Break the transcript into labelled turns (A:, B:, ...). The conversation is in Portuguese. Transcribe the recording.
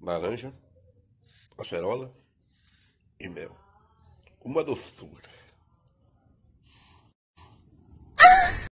A: laranja, acerola e mel. Uma doçura.